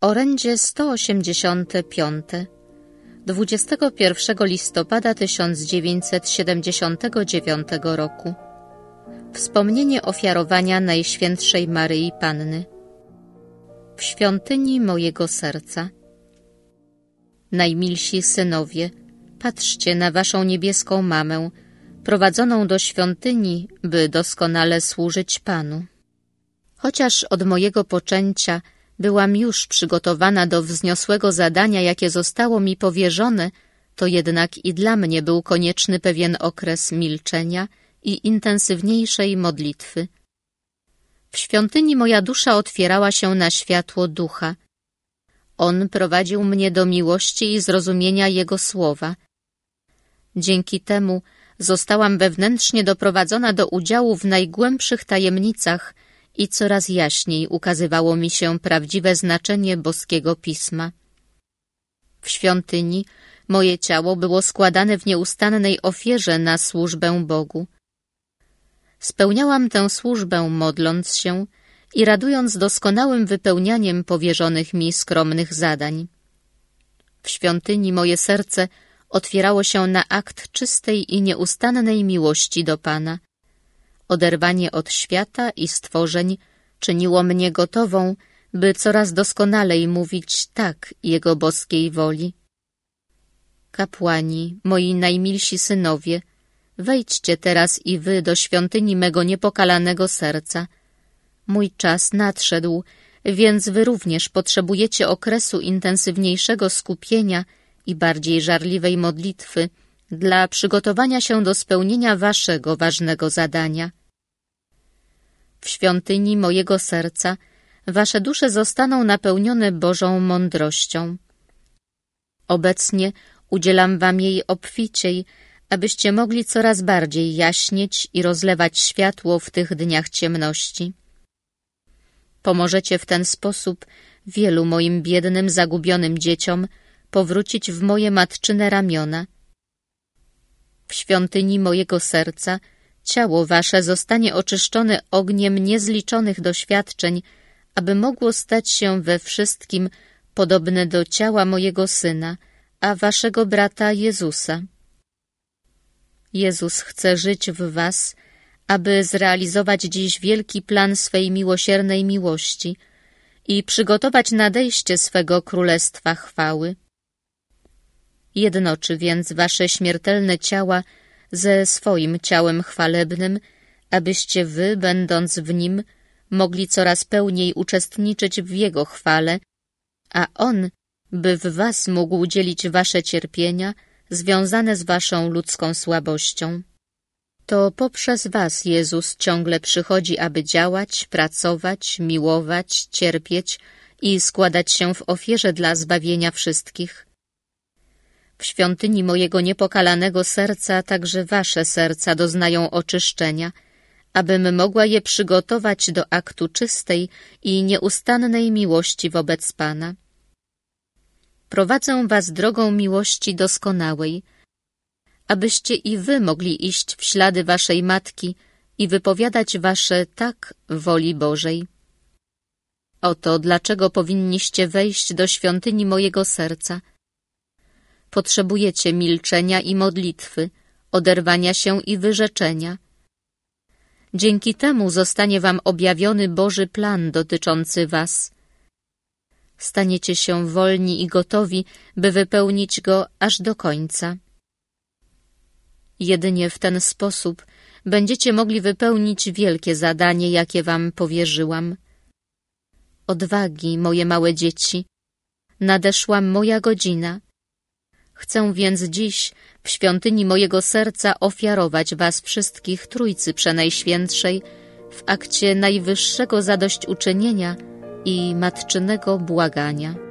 Orędzie 185 21 listopada 1979 roku Wspomnienie ofiarowania Najświętszej Maryi Panny W świątyni mojego serca Najmilsi synowie, patrzcie na waszą niebieską mamę, prowadzoną do świątyni, by doskonale służyć Panu. Chociaż od mojego poczęcia – Byłam już przygotowana do wzniosłego zadania, jakie zostało mi powierzone, to jednak i dla mnie był konieczny pewien okres milczenia i intensywniejszej modlitwy. W świątyni moja dusza otwierała się na światło ducha. On prowadził mnie do miłości i zrozumienia Jego słowa. Dzięki temu zostałam wewnętrznie doprowadzona do udziału w najgłębszych tajemnicach – i coraz jaśniej ukazywało mi się prawdziwe znaczenie boskiego pisma. W świątyni moje ciało było składane w nieustannej ofierze na służbę Bogu. Spełniałam tę służbę modląc się i radując doskonałym wypełnianiem powierzonych mi skromnych zadań. W świątyni moje serce otwierało się na akt czystej i nieustannej miłości do Pana oderwanie od świata i stworzeń czyniło mnie gotową, by coraz doskonalej mówić tak Jego boskiej woli. Kapłani, moi najmilsi synowie, wejdźcie teraz i wy do świątyni mego niepokalanego serca. Mój czas nadszedł, więc wy również potrzebujecie okresu intensywniejszego skupienia i bardziej żarliwej modlitwy dla przygotowania się do spełnienia waszego ważnego zadania w świątyni mojego serca wasze dusze zostaną napełnione Bożą mądrością. Obecnie udzielam wam jej obficiej, abyście mogli coraz bardziej jaśnieć i rozlewać światło w tych dniach ciemności. Pomożecie w ten sposób wielu moim biednym, zagubionym dzieciom powrócić w moje matczyne ramiona. W świątyni mojego serca – ciało wasze zostanie oczyszczone ogniem niezliczonych doświadczeń, aby mogło stać się we wszystkim podobne do ciała mojego Syna, a waszego brata Jezusa. Jezus chce żyć w was, aby zrealizować dziś wielki plan swej miłosiernej miłości i przygotować nadejście swego Królestwa chwały. Jednoczy więc wasze śmiertelne ciała ze swoim ciałem chwalebnym, abyście wy, będąc w nim, mogli coraz pełniej uczestniczyć w Jego chwale, a On, by w was mógł dzielić wasze cierpienia związane z waszą ludzką słabością. To poprzez was Jezus ciągle przychodzi, aby działać, pracować, miłować, cierpieć i składać się w ofierze dla zbawienia wszystkich. W świątyni mojego niepokalanego serca także wasze serca doznają oczyszczenia, abym mogła je przygotować do aktu czystej i nieustannej miłości wobec Pana. Prowadzę was drogą miłości doskonałej, abyście i wy mogli iść w ślady waszej matki i wypowiadać wasze tak woli Bożej. Oto dlaczego powinniście wejść do świątyni mojego serca – potrzebujecie milczenia i modlitwy, oderwania się i wyrzeczenia. Dzięki temu zostanie wam objawiony Boży plan dotyczący was. Staniecie się wolni i gotowi, by wypełnić go aż do końca. Jedynie w ten sposób będziecie mogli wypełnić wielkie zadanie, jakie wam powierzyłam. Odwagi, moje małe dzieci, nadeszła moja godzina. Chcę więc dziś w świątyni mojego serca ofiarować was wszystkich Trójcy Przenajświętszej w akcie najwyższego zadośćuczynienia i matczynego błagania.